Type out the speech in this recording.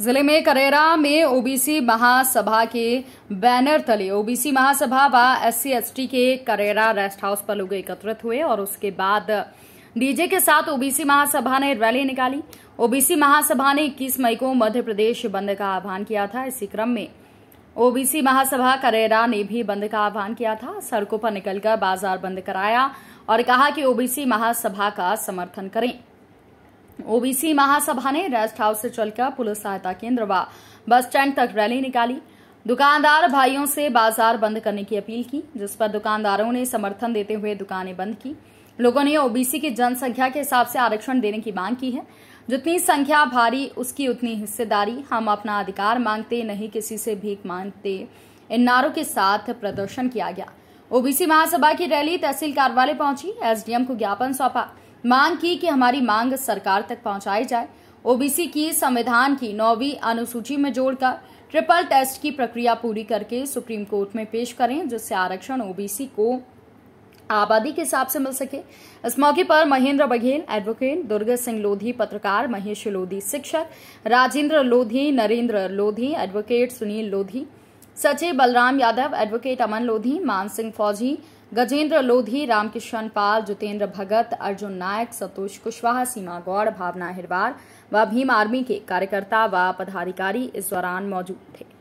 जिले में करेरा में ओबीसी महासभा के बैनर तले ओबीसी महासभा व एससी एसटी के करेरा रेस्ट हाउस पर लोग एकत्रित हुए और उसके बाद डीजे के साथ ओबीसी महासभा ने रैली निकाली ओबीसी महासभा ने 21 मई को मध्य प्रदेश बंद का आह्वान किया था इसी क्रम में ओबीसी महासभा करेरा ने भी बंद का आह्वान किया था सड़कों पर निकलकर बाजार बंद कराया और कहा कि ओबीसी महासभा का समर्थन करें ओबीसी महासभा ने रेस्ट हाउस से चलकर पुलिस सहायता केंद्र व बस स्टैंड तक रैली निकाली दुकानदार भाइयों से बाजार बंद करने की अपील की जिस पर दुकानदारों ने समर्थन देते हुए दुकानें बंद की लोगों ने ओबीसी की जनसंख्या के हिसाब से आरक्षण देने की मांग की है जितनी संख्या भारी उसकी उतनी हिस्सेदारी हम अपना अधिकार मांगते नहीं किसी से भीख मांगते इन नारों के साथ प्रदर्शन किया गया ओबीसी महासभा की रैली तहसील कार्यालय पहुंची एसडीएम को ज्ञापन सौंपा मांग की कि हमारी मांग सरकार तक पहुंचाई जाए ओबीसी की संविधान की नौवीं अनुसूची में जोड़कर ट्रिपल टेस्ट की प्रक्रिया पूरी करके सुप्रीम कोर्ट में पेश करें जिससे आरक्षण ओबीसी को आबादी के हिसाब से मिल सके इस मौके पर महेंद्र बघेल एडवोकेट दुर्गा सिंह लोधी पत्रकार महेश लोधी शिक्षक राजेंद्र लोधी नरेंद्र लोधी एडवोकेट सुनील लोधी सचिव बलराम यादव एडवोकेट अमन लोधी मान सिंह फौजी गजेंद्र लोधी रामकिशन पाल जितेंद्र भगत अर्जुन नायक सतोष कुशवाहा सीमा गौड़ भावना हिरवार व भीम आर्मी के कार्यकर्ता व पदाधिकारी इस दौरान मौजूद थे